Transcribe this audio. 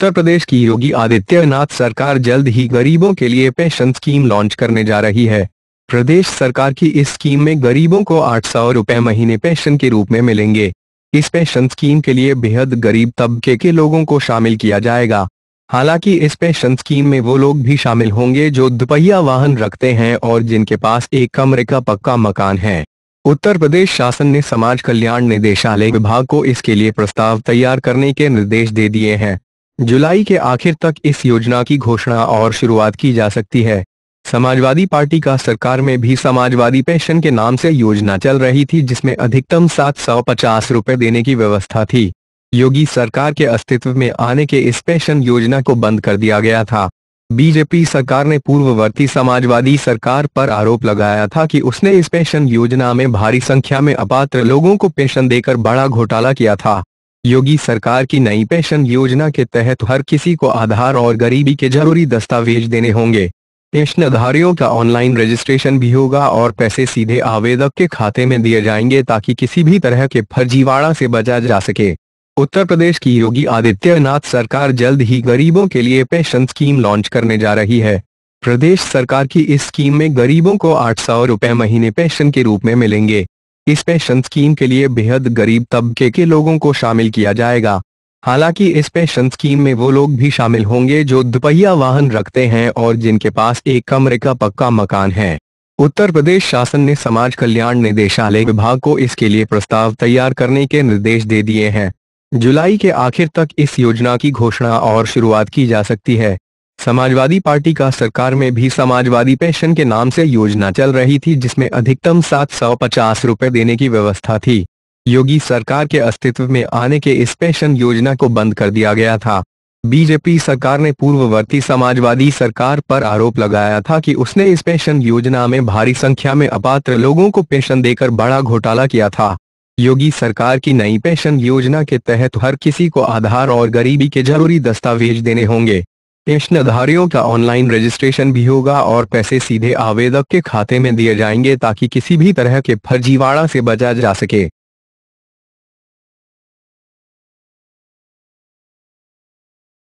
उत्तर प्रदेश की योगी आदित्यनाथ सरकार जल्द ही गरीबों के लिए पेंशन स्कीम लॉन्च करने जा रही है प्रदेश सरकार की इस स्कीम में गरीबों को आठ सौ रुपए महीने पेंशन के रूप में मिलेंगे इस पेंशन स्कीम के लिए बेहद गरीब तबके के लोगों को शामिल किया जाएगा हालांकि इस पेंशन स्कीम में वो लोग भी शामिल होंगे जो दुपहिया वाहन रखते हैं और जिनके पास एक कमरे का पक्का मकान है उत्तर प्रदेश शासन ने समाज कल्याण निदेशालय विभाग को इसके लिए प्रस्ताव तैयार करने के निर्देश दे दिए हैं जुलाई के आखिर तक इस योजना की घोषणा और शुरुआत की जा सकती है समाजवादी पार्टी का सरकार में भी समाजवादी पेंशन के नाम से योजना चल रही थी जिसमें अधिकतम सात सौ पचास रूपए देने की व्यवस्था थी योगी सरकार के अस्तित्व में आने के इस पेंशन योजना को बंद कर दिया गया था बीजेपी सरकार ने पूर्ववर्ती समाजवादी सरकार पर आरोप लगाया था कि उसने इस पेंशन योजना में भारी संख्या में अपात्र लोगों को पेंशन देकर बड़ा घोटाला किया था योगी सरकार की नई पेंशन योजना के तहत हर किसी को आधार और गरीबी के जरूरी दस्तावेज देने होंगे पेंशनधारियों का ऑनलाइन रजिस्ट्रेशन भी होगा और पैसे सीधे आवेदक के खाते में दिए जाएंगे ताकि किसी भी तरह के फर्जीवाड़ा से बचा जा सके उत्तर प्रदेश की योगी आदित्यनाथ सरकार जल्द ही गरीबों के लिए पेंशन स्कीम लॉन्च करने जा रही है प्रदेश सरकार की इस स्कीम में गरीबों को आठ सौ महीने पेंशन के रूप में मिलेंगे इस पेंशन स्कीम के लिए बेहद गरीब तबके के लोगों को शामिल किया जाएगा हालांकि इस पेंशन स्कीम में वो लोग भी शामिल होंगे जो दुपहिया वाहन रखते हैं और जिनके पास एक कमरे का पक्का मकान है उत्तर प्रदेश शासन ने समाज कल्याण निदेशालय विभाग को इसके लिए प्रस्ताव तैयार करने के निर्देश दे दिए हैं जुलाई के आखिर तक इस योजना की घोषणा और शुरुआत की जा सकती है समाजवादी पार्टी का सरकार में भी समाजवादी पेंशन के नाम से योजना चल रही थी जिसमें अधिकतम सात सौ पचास रूपए देने की व्यवस्था थी योगी सरकार के अस्तित्व में आने के इस पेंशन योजना को बंद कर दिया गया था बीजेपी सरकार ने पूर्ववर्ती समाजवादी सरकार पर आरोप लगाया था कि उसने इस पेंशन योजना में भारी संख्या में अपात्र लोगों को पेंशन देकर बड़ा घोटाला किया था योगी सरकार की नई पेंशन योजना के तहत हर किसी को आधार और गरीबी के जरूरी दस्तावेज देने होंगे पेंशनधारियों का ऑनलाइन रजिस्ट्रेशन भी होगा और पैसे सीधे आवेदक के खाते में दिए जाएंगे ताकि किसी भी तरह के फर्जीवाड़ा से बचा जा सके